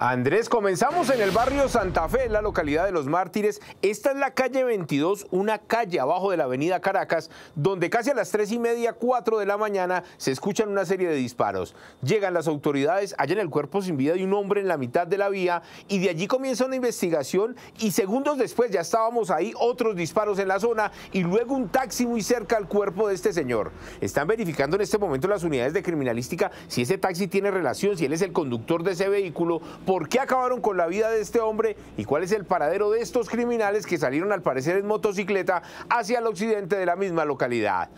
Andrés, comenzamos en el barrio Santa Fe, en la localidad de Los Mártires. Esta es la calle 22, una calle abajo de la avenida Caracas, donde casi a las 3 y media, 4 de la mañana, se escuchan una serie de disparos. Llegan las autoridades, hallan el cuerpo sin vida de un hombre en la mitad de la vía y de allí comienza una investigación y segundos después ya estábamos ahí, otros disparos en la zona y luego un taxi muy cerca al cuerpo de este señor. Están verificando en este momento las unidades de criminalística si ese taxi tiene relación, si él es el conductor de ese vehículo por qué acabaron con la vida de este hombre y cuál es el paradero de estos criminales que salieron al parecer en motocicleta hacia el occidente de la misma localidad.